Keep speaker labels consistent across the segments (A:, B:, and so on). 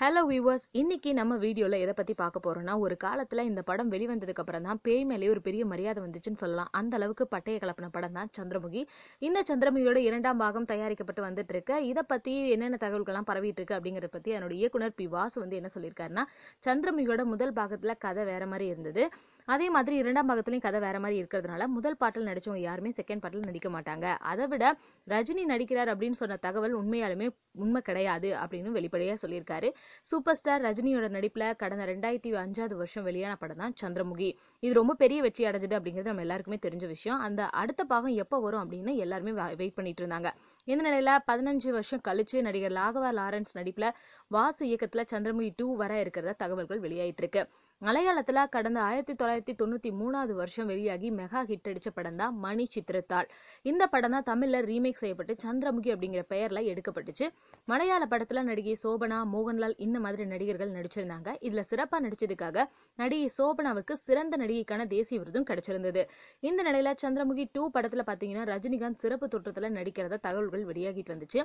A: hello viewers இன்னைக்கு நம்ம வீடியோவில் எதை பற்றி பார்க்க போகிறோம்னா ஒரு காலத்தில் இந்த படம் வெளிவந்ததுக்கு அப்புறம் தான் பேய் மேலே ஒரு பெரிய மரியாதை வந்துச்சுன்னு சொல்லலாம் அந்த அளவுக்கு பட்டைய கலப்பின படம் தான் சந்திரமுகி இந்த சந்திரமுகியோட இரண்டாம் பாகம் தயாரிக்கப்பட்டு வந்துட்டு இருக்கு இதை பற்றி என்னென்ன தகவல்கள்லாம் பரவிட்டு இருக்கு அப்படிங்கிறத பற்றி என்னோட இயக்குனர் பி வாசு வந்து என்ன சொல்லியிருக்காருன்னா சந்திரமுகியோட முதல் பாகத்தில் கதை வேற மாதிரி இருந்தது அதே மாதிரி இரண்டாம் பாகத்துலையும் கதை வேற மாதிரி இருக்கிறதுனால முதல் பாட்டில் நடிச்சவங்க யாருமே செகண்ட் பாட்டில் நடிக்க மாட்டாங்க அதை விட ரஜினி நடிக்கிறார் அப்படின்னு சொன்ன தகவல் உண்மையாலுமே உண்மை கிடையாது அப்படின்னு வெளிப்படையாக சொல்லியிருக்காரு சூப்பர் ஸ்டார் ரஜினியோட நடிப்பில் கடந்த ரெண்டாயிரத்தி அஞ்சாவது வருஷம் வெளியான படம் தான் சந்திரமுகி இது ரொம்ப பெரிய வெற்றி அடைஞ்சது அப்படிங்கிறது நம்ம எல்லாருக்குமே தெரிஞ்ச விஷயம் அந்த அடுத்த பாகம் எப்போ வரும் அப்படின்னு எல்லாருமே வெயிட் பண்ணிட்டு இருந்தாங்க இந்த நிலையில பதினஞ்சு வருஷம் கழிச்சு நடிகர் லாகவா லாரன்ஸ் நடிப்பில் வாசு இயக்கத்தில் சந்திரமுகி டூ வர இருக்கிறத தகவல்கள் வெளியாயிட்டு இருக்கு மலையாளத்தில் கடந்த ஆயிரத்தி தொள்ளாயிரத்தி தொள்ளாயிரத்தி தொண்ணூத்தி மூணாவது வருஷம் வெளியாகி மெகா ஹிட் அடித்த படம் தான் மணி சித்திரத்தால் இந்த படம் தான் தமிழ்ல ரீமேக் செய்யப்பட்டு சந்திரமுகி அப்படிங்கிற பெயர்ல எடுக்கப்பட்டுச்சு மலையாள படத்துல நடிகை சோபனா மோகன்லால் இந்த மாதிரி நடிகர்கள் நடிச்சிருந்தாங்க இதுல சிறப்பாக நடிச்சதுக்காக நடிகை சோபனாவுக்கு சிறந்த நடிகைக்கான தேசிய விருதும் கிடைச்சிருந்தது இந்த நிலையில சந்திரமுகி டூ படத்துல பாத்தீங்கன்னா ரஜினிகாந்த் சிறப்பு தோற்றத்துல நடிக்கிறதா தகவல்கள் வெளியாகிட்டு வந்துச்சு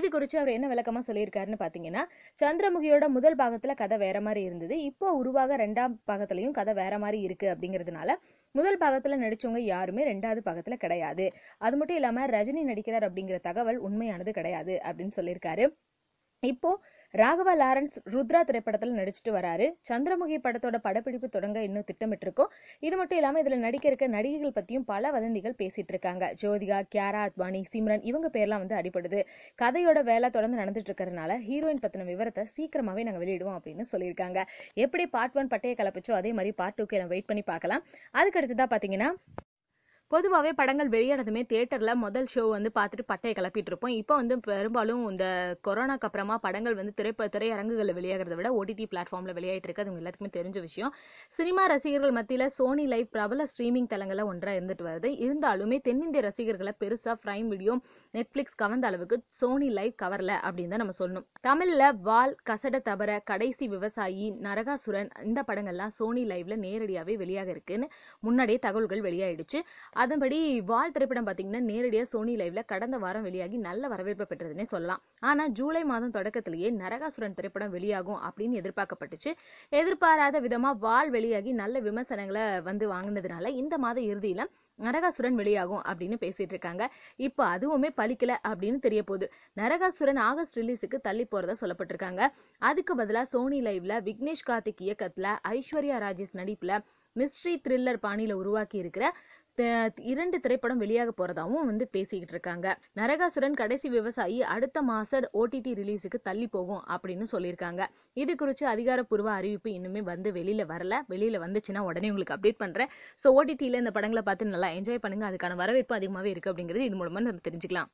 A: இது குறித்து அவர் என்ன விளக்கமா சொல்லியிருக்காருன்னு பாத்தீங்கன்னா சந்திரமுகியோட முதல் பாகத்தில் கதை வேற மாதிரி இருந்தது இப்போ உருவாக ரெண்டாம் பாகத்திலையும் கதை வேற மாதிரி இருக்கு இருக்குது அப்படிங்கிறதுனால முதல் பாகத்தில் நடித்தவங்க யாருமே ரெண்டாவது பாகத்தில் கிடையாது அது மட்டும் இல்லாமல் ரஜினி நடிக்கிறார் அப்படிங்கிற தகவல் உண்மையானது கிடையாது அப்படின்னு சொல்லியிருக்காரு இப்போ ராகவா லாரன்ஸ் ருத்ரா திரைப்படத்தில் நடிச்சுட்டு வராரு சந்திரமுகி படத்தோட படப்பிடிப்பு தொடங்க இன்னும் திட்டமிட்டு இருக்கோம் இது மட்டும் இல்லாமல் இதுல நடிக்க இருக்க நடிகைகள் பத்தியும் பல வதந்திகள் பேசிட்டு இருக்காங்க ஜோதிகா கியாரா அத்வானி சிம்ரன் இவங்க பேர்லாம் வந்து அடிப்படுது கதையோட வேலை தொடர்ந்து நடந்துட்டு இருக்கிறதுனால ஹீரோயின் பத்தின விவரத்தை சீக்கிரமாவே நாங்க வெளியிடுவோம் அப்படின்னு சொல்லியிருக்காங்க எப்படி பார்ட் ஒன் பட்டையை கலப்பிச்சோ அதே மாதிரி பார்ட் டூக்கு நான் வெயிட் பண்ணி பார்க்கலாம் அதுக்கடுத்துதான் பாத்தீங்கன்னா பொதுவாகவே படங்கள் வெளியானதுமே தேட்டரில் முதல் ஷோ வந்து பார்த்துட்டு பட்டையை கிளப்பிட்டு இருப்போம் இப்போ வந்து பெரும்பாலும் இந்த கொரோனாக்கு அப்புறமா படங்கள் வந்து திரைப்ப திரையரங்குகளில் வெளியாகிறத விட ஓடிடி பிளாட்ஃபார்மில் வெளியாகிட்டு இருக்கு அது எல்லாத்துக்குமே தெரிஞ்ச விஷயம் சினிமா ரசிகர்கள் மத்தியில் சோனி லைவ் பிரபல ஸ்ட்ரீமிங் தளங்களில் ஒன்றாக இருந்துட்டு வருது இருந்தாலுமே தென்னிந்திய ரசிகர்களை பெருசாக ப்ரைம் வீடியோ நெட்ஃப்ளிக்ஸ் கவர்ந்த அளவுக்கு சோனி லைவ் கவரில் அப்படின்னு தான் நம்ம சொல்லணும் தமிழில் வால் கசட தபர கடைசி விவசாயி நரகாசுரன் இந்த படங்கள்லாம் சோனி லைவ்ல நேரடியாகவே வெளியாக இருக்குன்னு முன்னாடியே தகவல்கள் வெளியாயிடுச்சு அதன்படி வால் திரைப்படம் பார்த்தீங்கன்னா நேரடியாக சோனி லைவ்ல கடந்த வாரம் வெளியாகி நல்ல வரவேற்பு பெற்றதுன்னே சொல்லலாம் ஆனால் ஜூலை மாதம் தொடக்கத்திலேயே நரகாசுரன் திரைப்படம் வெளியாகும் அப்படின்னு எதிர்பார்க்கப்பட்டுச்சு எதிர்பாராத விதமாக வால் வெளியாகி நல்ல விமர்சனங்களை வந்து வாங்கினதுனால இந்த மாத இறுதியில் நரகாசுரன் வெளியாகும் அப்படின்னு பேசிட்டு இருக்காங்க இப்போ அதுவுமே பலிக்கல அப்படின்னு தெரிய போகுது நரகாசுரன் ஆகஸ்ட் ரிலீஸுக்கு தள்ளி போறதா சொல்லப்பட்டிருக்காங்க அதுக்கு பதிலாக சோனி லைவ்ல விக்னேஷ் கார்த்திக் இயக்கத்துல ஐஸ்வர்யா ராஜேஷ் நடிப்புல மிஸ்ட்ரி த்ரில்லர் பாணியில உருவாக்கி இருக்கிற இரண்டு திரைப்படம் வெளியாக போறதாவும் வந்து பேசிக்கிட்டு இருக்காங்க நரகாசுரன் கடைசி விவசாயி அடுத்த மாசம் ஓடிடி ரிலீஸுக்கு தள்ளி போகும் அப்படின்னு சொல்லியிருக்காங்க இது குறித்து அதிகாரப்பூர்வ அறிவிப்பு இன்னுமே வந்து வெளியில வரல வெளியில வந்துச்சுன்னா உடனே உங்களுக்கு அப்டேட் பண்றேன் ஸோ ஓடிடியில் இந்த படங்களை பார்த்து நல்லா என்ஜாய் பண்ணுங்க அதுக்கான வரவேற்பு அதிகமாகவே இருக்கு அப்படிங்கிறது இது மூலமா நம்ம தெரிஞ்சுக்கலாம்